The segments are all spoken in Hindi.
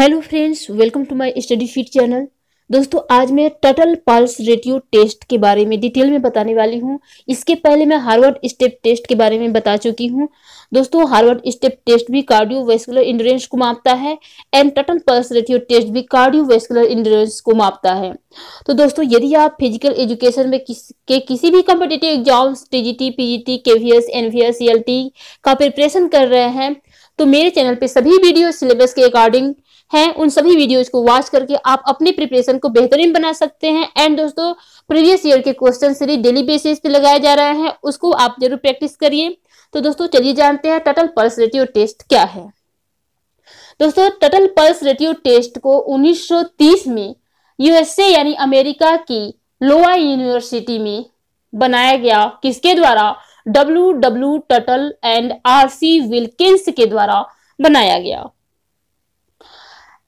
hello friends welcome to my study feet channel दोस्तों आज मैं टटल पल्स रेटियो टेस्ट के बारे में डिटेल में बताने वाली हूँ इसके पहले मैं हार्वर्ड स्टेप टेस्ट के बारे में बता चुकी हूँ दोस्तों हार्वर्ड स्टेप टेस्ट भी कार्डियो वेस्कुलर इंडोरेंस को मापता है and Tuttle pulse ratio test भी कार्डियो वेस्कुलर इंडोरेंस को मापता है तो दोस्तों यदि आप फिजिकल एजुकेशन में किस के किसी भी competitive exams T PGT KVS NVS CLT का प्रिपरेशन कर रहे हैं तो मेरे चैनल पे सभी वीडियो सिलेबस के अकॉर्डिंग हैं उन सभी वीडियोज को वॉच करके आप अपने प्रिपरेशन को बेहतरीन बना सकते हैं एंड दोस्तों प्रीवियस ईयर के क्वेश्चन सीरीज डेली बेसिस पे लगाया जा रहा है उसको आप जरूर प्रैक्टिस करिए तो दोस्तों चलिए जानते हैं टटल पल्स रेटियो टेस्ट क्या है दोस्तों टटल पल्स रेटियो टेस्ट को 1930 में यूएसए यानी अमेरिका की लोआ यूनिवर्सिटी में बनाया गया किसके द्वारा W W Tuttle and R C Wilkins के द्वारा बनाया गया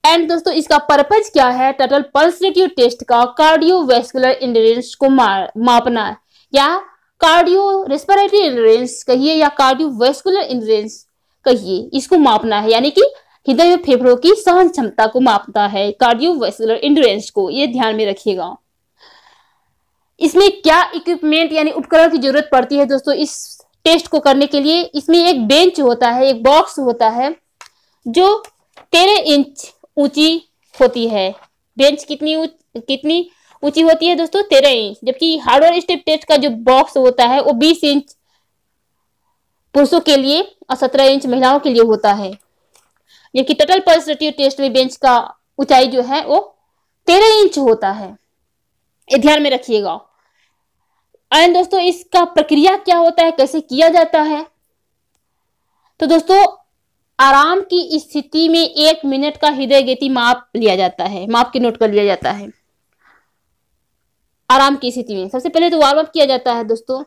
एंड दोस्तों इसका पर्पज क्या है टोटल पल्स टेस्ट का कार्डियोवेस्कुलर इंडोरेंस को मापना है या कार्डियो रेस्पिरेटरी इंडोरेंस कहिए या कार्डियोवेस्कुलर इंडोरेंस कहिए इसको मापना है यानी कि हृदय में फेफड़ों की सहन क्षमता को मापता है कार्डियोवेस्कुलर इंडोरेंस को ये ध्यान में रखिएगा इसमें क्या इक्विपमेंट यानी उपकरण की जरूरत पड़ती है दोस्तों इस टेस्ट को करने के लिए इसमें एक बेंच होता है एक बॉक्स होता है जो तेरह इंच ऊंची होती है बेंच कितनी उच, कितनी ऊंची होती है दोस्तों तेरह इंच जबकि हार्डवेयर स्टेप टेस्ट का जो बॉक्स होता है वो बीस इंच पुरुषों के लिए और सत्रह इंच महिलाओं के लिए होता है जबकि टोटल पर्सनिटी टेस्ट में बेंच का ऊंचाई जो है वो तेरह इंच होता है ये ध्यान में रखिएगा एंड दोस्तों इसका प्रक्रिया क्या होता है कैसे किया जाता है तो दोस्तों आराम की स्थिति में एक मिनट का हृदय गति माप लिया जाता है माप के नोट कर लिया जाता है आराम की स्थिति में सबसे पहले तो वार्म अप किया जाता है दोस्तों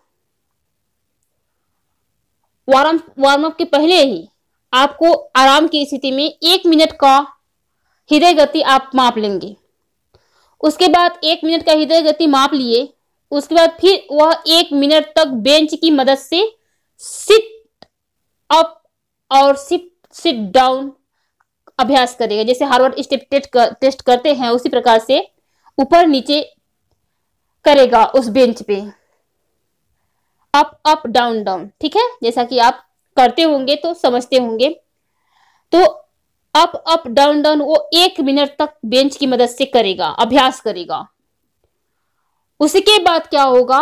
वार्म वार्म अप के पहले ही आपको आराम की स्थिति में एक मिनट का हृदय गति आप माप लेंगे उसके बाद एक मिनट का हृदय गति माप लिए उसके बाद फिर वह एक मिनट तक बेंच की मदद से सिट अप और सिट सिट डाउन अभ्यास करेगा जैसे हार्वर्ड स्टेप टेस्ट कर, टेस्ट करते हैं उसी प्रकार से ऊपर नीचे करेगा उस बेंच पे अप अप डाउन डाउन ठीक है जैसा कि आप करते होंगे तो समझते होंगे तो अप अप डाउन डाउन वो एक मिनट तक बेंच की मदद से करेगा अभ्यास करेगा उसके बाद क्या होगा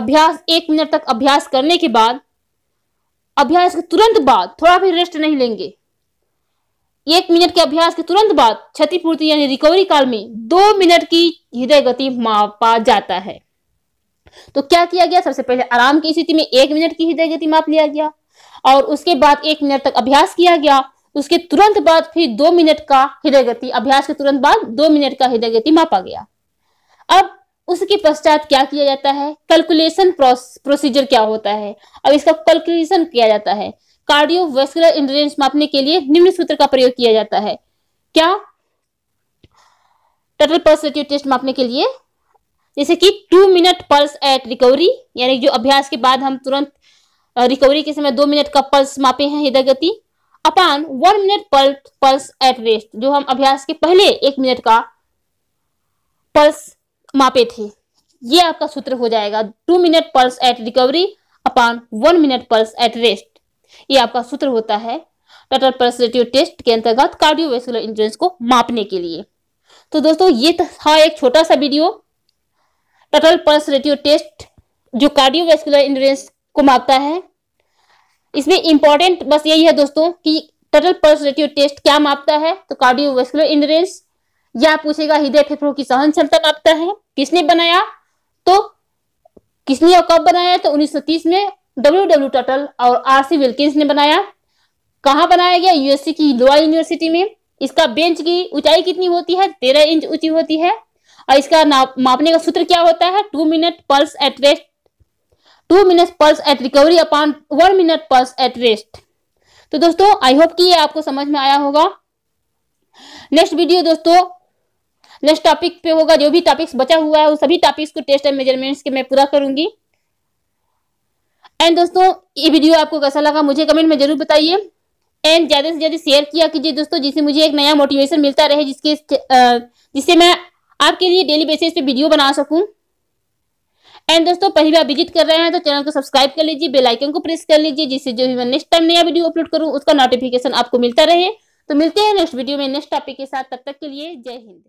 अभ्यास एक मिनट तक अभ्यास करने के बाद अभ्यास के तुरंत बाद थोड़ा भी रेस्ट नहीं लेंगे एक मिनट के अभ्यास के तुरंत बाद क्षतिपूर्ति यानी रिकवरी काल में दो मिनट की हृदय गति मापा जाता है तो क्या किया गया सबसे पहले आराम की स्थिति में एक मिनट की हृदय गति माप लिया गया और उसके बाद एक मिनट तक अभ्यास किया गया उसके तुरंत बाद फिर दो मिनट का हृदय गति अभ्यास के तुरंत बाद दो मिनट का हृदय गति मापा गया अब उसके पश्चात क्या किया जाता है कैलकुलेशन प्रोसीजर क्या होता है अब इसका कैलकुलेशन किया जाता है कार्डियोवेस्कुलर इंडोरेंस मापने के लिए निम्न सूत्र का प्रयोग किया जाता है क्या टोटल पल्स रेटिव टेस्ट मापने के लिए जैसे कि two minute pulse at recovery यानी जो अभ्यास के बाद हम तुरंत रिकवरी के समय दो मिनट का पल्स मापे हैं हृदय गति upon one minute pulse at rest जो हम अभ्यास के पहले एक मिनट का पल्स मापे थे ये आपका सूत्र हो जाएगा two minute pulse at recovery upon one minute pulse at rest ये आपका सूत्र होता है टोटल पल्स रेटिव टेस्ट के अंतर्गत कार्डियोवेस्कुलर इंजुरेंस को मापने के लिए तो दोस्तों ये तो था एक छोटा सा video total pulse ratio test जो कार्डियोवेस्कुलर इंजुरेंस को मापता है इसमें इंपॉर्टेंट बस यही है दोस्तों कि टोटल पल्स रेटिव टेस्ट क्या मापता है तो कार्डियोवेस्कुलर इंजुरेंस या पूछेगा हृदय फेफड़ों की सहन क्षमता मापता है किसने बनाया तो किसने और कब बनाया तो 1930 में डब्ल्यू डब्ल्यू टटल और आर सी विल्किंस ने बनाया कहा बनाया गया यूएससी की लोअर यूनिवर्सिटी में इसका बेंच की ऊंचाई कितनी होती है तेरह इंच ऊंची होती है और इसका मापने का सूत्र क्या होता है two minute pulse at rest two minute pulse at recovery upon one minute pulse at rest तो दोस्तों आई होप कि ये आपको समझ में आया होगा नेक्स्ट वीडियो दोस्तों नेक्स्ट टॉपिक पे होगा जो भी टॉपिक्स बचा हुआ है वो सभी टॉपिक्स को टेस्ट एंड मेजरमेंट्स के मैं पूरा करूंगी एंड दोस्तों ये वीडियो आपको कैसा लगा मुझे कमेंट में जरूर बताइए एंड ज़्यादा से ज़्यादा शेयर किया कीजिए दोस्तों जिससे मुझे एक नया मोटिवेशन मिलता रहे जिसके जिससे मैं आपके लिए डेली बेसिस पे वीडियो बना सकूं एंड दोस्तों पहली बार विजिट कर रहे हैं तो चैनल को सब्सक्राइब कर लीजिए बेल आइकन को प्रेस कर लीजिए जिससे जो भी मैं नेक्स्ट टाइम नया वीडियो अपलोड करूं उसका नोटिफिकेशन आपको मिलता रहे तो मिलते हैं नेक्स्ट वीडियो में नेक्स्ट टॉपिक के साथ तब तक के लिए जय हिंद